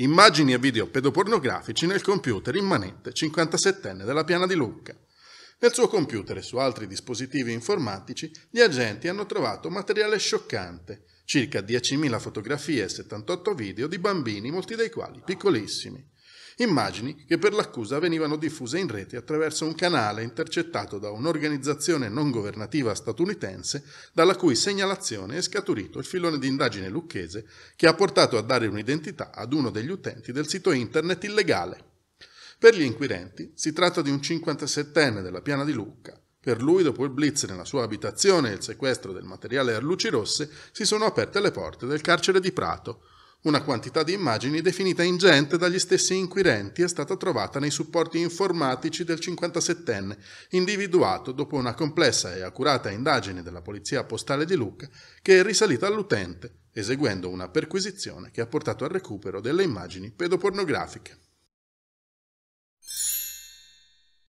Immagini e video pedopornografici nel computer immanente 57enne della Piana di Lucca. Nel suo computer e su altri dispositivi informatici gli agenti hanno trovato materiale scioccante, circa 10.000 fotografie e 78 video di bambini, molti dei quali piccolissimi. Immagini che per l'accusa venivano diffuse in rete attraverso un canale intercettato da un'organizzazione non governativa statunitense dalla cui segnalazione è scaturito il filone di indagine lucchese che ha portato a dare un'identità ad uno degli utenti del sito internet illegale. Per gli inquirenti si tratta di un 57enne della Piana di Lucca. Per lui, dopo il blitz nella sua abitazione e il sequestro del materiale a luci rosse, si sono aperte le porte del carcere di Prato, una quantità di immagini definita ingente dagli stessi inquirenti è stata trovata nei supporti informatici del 57enne, individuato dopo una complessa e accurata indagine della Polizia Postale di Lucca che è risalita all'utente, eseguendo una perquisizione che ha portato al recupero delle immagini pedopornografiche.